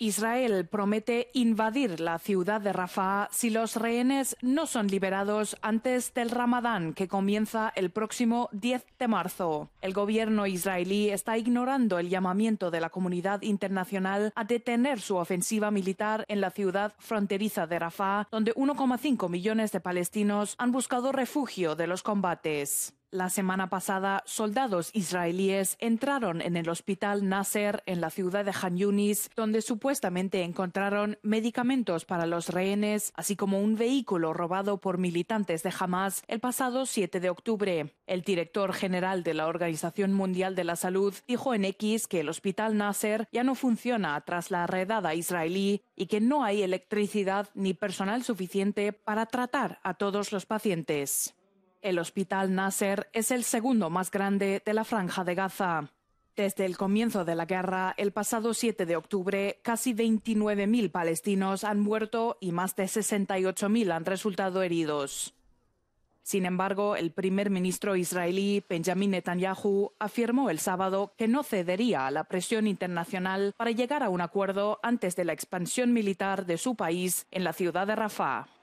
Israel promete invadir la ciudad de Rafah si los rehenes no son liberados antes del Ramadán que comienza el próximo 10 de marzo. El gobierno israelí está ignorando el llamamiento de la comunidad internacional a detener su ofensiva militar en la ciudad fronteriza de Rafah, donde 1,5 millones de palestinos han buscado refugio de los combates. La semana pasada, soldados israelíes entraron en el hospital Nasser en la ciudad de Han Yunis, donde supuestamente encontraron medicamentos para los rehenes, así como un vehículo robado por militantes de Hamas el pasado 7 de octubre. El director general de la Organización Mundial de la Salud dijo en X que el hospital Nasser ya no funciona tras la redada israelí y que no hay electricidad ni personal suficiente para tratar a todos los pacientes. El hospital Nasser es el segundo más grande de la franja de Gaza. Desde el comienzo de la guerra, el pasado 7 de octubre, casi 29.000 palestinos han muerto y más de 68.000 han resultado heridos. Sin embargo, el primer ministro israelí Benjamin Netanyahu afirmó el sábado que no cedería a la presión internacional para llegar a un acuerdo antes de la expansión militar de su país en la ciudad de Rafah.